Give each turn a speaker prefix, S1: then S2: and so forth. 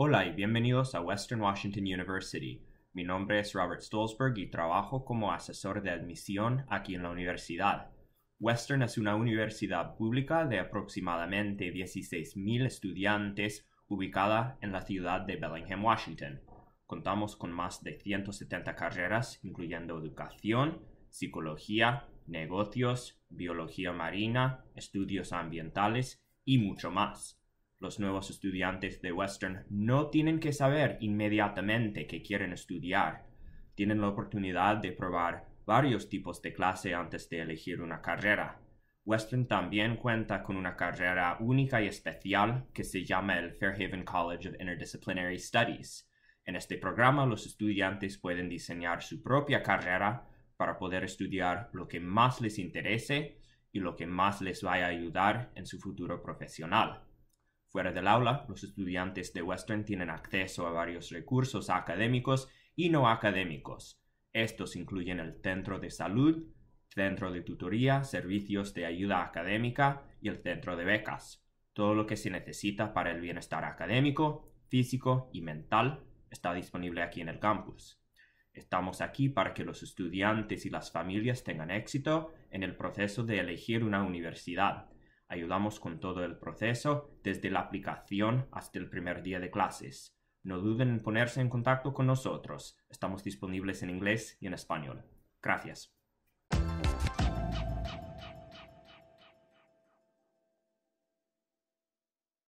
S1: Hola y bienvenidos a Western Washington University. Mi nombre es Robert Stolzberg y trabajo como asesor de admisión aquí en la universidad. Western es una universidad pública de aproximadamente 16.000 estudiantes ubicada en la ciudad de Bellingham, Washington. Contamos con más de 170 carreras, incluyendo educación, psicología, negocios, biología marina, estudios ambientales y mucho más. Los nuevos estudiantes de Western no tienen que saber inmediatamente que quieren estudiar. Tienen la oportunidad de probar varios tipos de clase antes de elegir una carrera. Western también cuenta con una carrera única y especial que se llama el Fairhaven College of Interdisciplinary Studies. En este programa los estudiantes pueden diseñar su propia carrera para poder estudiar lo que más les interese y lo que más les vaya a ayudar en su futuro profesional. Fuera del aula, los estudiantes de Western tienen acceso a varios recursos académicos y no académicos. Estos incluyen el centro de salud, centro de tutoría, servicios de ayuda académica y el centro de becas. Todo lo que se necesita para el bienestar académico, físico y mental está disponible aquí en el campus. Estamos aquí para que los estudiantes y las familias tengan éxito en el proceso de elegir una universidad Ayudamos con todo el proceso, desde la aplicación hasta el primer día de clases. No duden en ponerse en contacto con nosotros. Estamos disponibles en inglés y en español. Gracias.